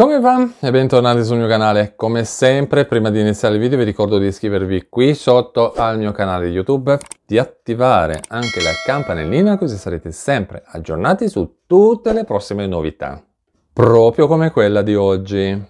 Come va? E bentornati sul mio canale. Come sempre, prima di iniziare il video vi ricordo di iscrivervi qui sotto al mio canale YouTube, di attivare anche la campanellina così sarete sempre aggiornati su tutte le prossime novità. Proprio come quella di oggi.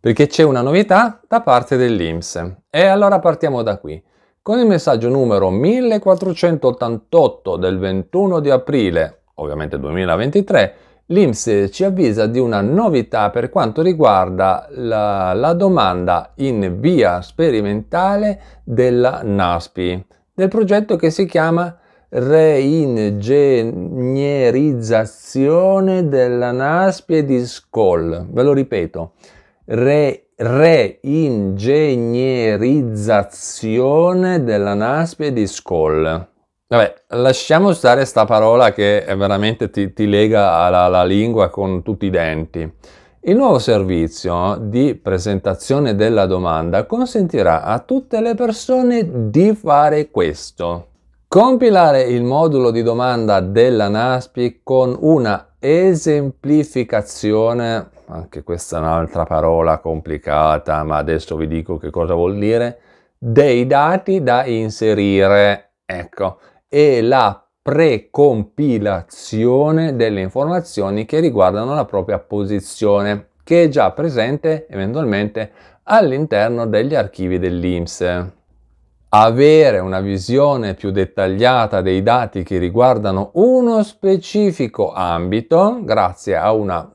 Perché c'è una novità da parte dell'Inps. E allora partiamo da qui. Con il messaggio numero 1488 del 21 di aprile, ovviamente 2023, l'Inps ci avvisa di una novità per quanto riguarda la, la domanda in via sperimentale della NASPI, del progetto che si chiama reingegnerizzazione della NASPI e di SCOL. Ve lo ripeto, Re, reingegnerizzazione della NASPI e di SCOL. Vabbè, lasciamo stare sta parola che veramente ti, ti lega alla, alla, lingua con tutti i denti. Il nuovo servizio di presentazione della domanda consentirà a tutte le persone di fare questo. Compilare il modulo di domanda della NASPI con una esemplificazione, anche questa è un'altra parola complicata, ma adesso vi dico che cosa vuol dire, dei dati da inserire. Ecco, e la precompilazione delle informazioni che riguardano la propria posizione, che è già presente eventualmente all'interno degli archivi dell'IMSS. Avere una visione più dettagliata dei dati che riguardano uno specifico ambito, grazie a una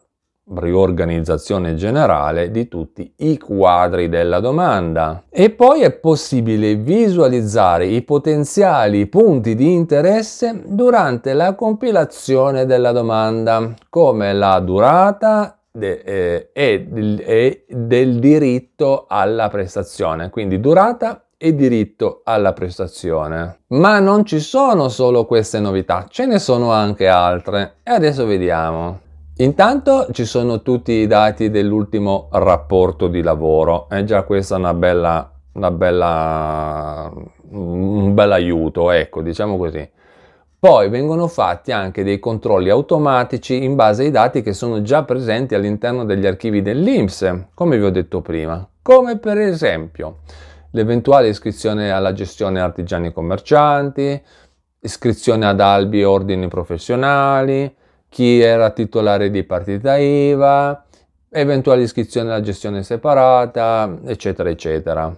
riorganizzazione generale di tutti i quadri della domanda. E poi è possibile visualizzare i potenziali punti di interesse durante la compilazione della domanda, come la durata De, eh, e, e, del diritto alla prestazione, quindi durata e diritto alla prestazione. Ma non ci sono solo queste novità, ce ne sono anche altre e adesso vediamo. Intanto ci sono tutti i dati dell'ultimo rapporto di lavoro, è eh, già questa una bella, una bella, un bel aiuto, ecco, diciamo così. Poi vengono fatti anche dei controlli automatici in base ai dati che sono già presenti all'interno degli archivi dell'INPS, come vi ho detto prima, come per esempio l'eventuale iscrizione alla gestione artigiani commercianti, iscrizione ad albi e ordini professionali, chi era titolare di partita IVA, eventuali iscrizioni alla gestione separata, eccetera, eccetera.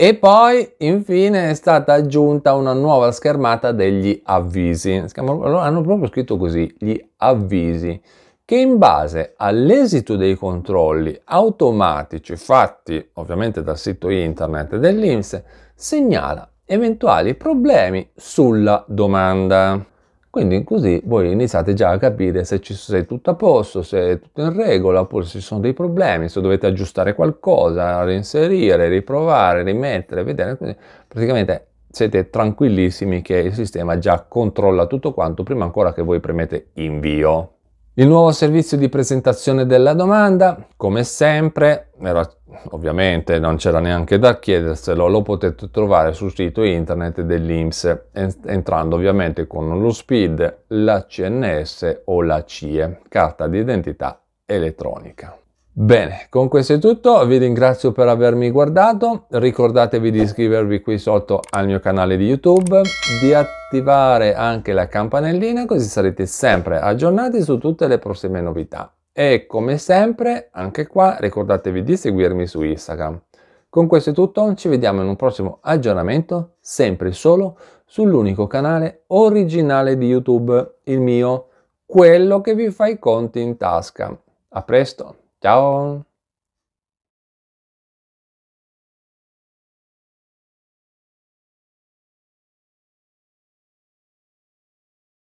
E poi infine è stata aggiunta una nuova schermata degli avvisi. Hanno proprio scritto così, gli avvisi, che in base all'esito dei controlli automatici fatti ovviamente dal sito internet dell'INPS segnala eventuali problemi sulla domanda. Quindi così voi iniziate già a capire se, ci, sei tutto a posto, se è tutto in regola, oppure se ci sono dei problemi, se dovete aggiustare qualcosa, reinserire, riprovare, rimettere, vedere. Quindi praticamente siete tranquillissimi che il sistema già controlla tutto quanto prima ancora che voi premete invio. Il nuovo servizio di presentazione della domanda, come sempre, era, ovviamente non c'era neanche da chiederselo, lo potete trovare sul sito internet dell'INPS, entrando ovviamente con lo SPID, la CNS o la CIE, carta di identità elettronica. Bene, con questo è tutto, vi ringrazio per avermi guardato, ricordatevi di iscrivervi qui sotto al mio canale di YouTube, di attivare attivare anche la campanellina così sarete sempre aggiornati su tutte le prossime novità. E come sempre, anche qua ricordatevi di seguirmi su Instagram. Con questo è tutto, ci vediamo in un prossimo aggiornamento, sempre solo sull'unico canale originale di YouTube, il mio, quello che vi fa i conti in tasca. A presto, ciao!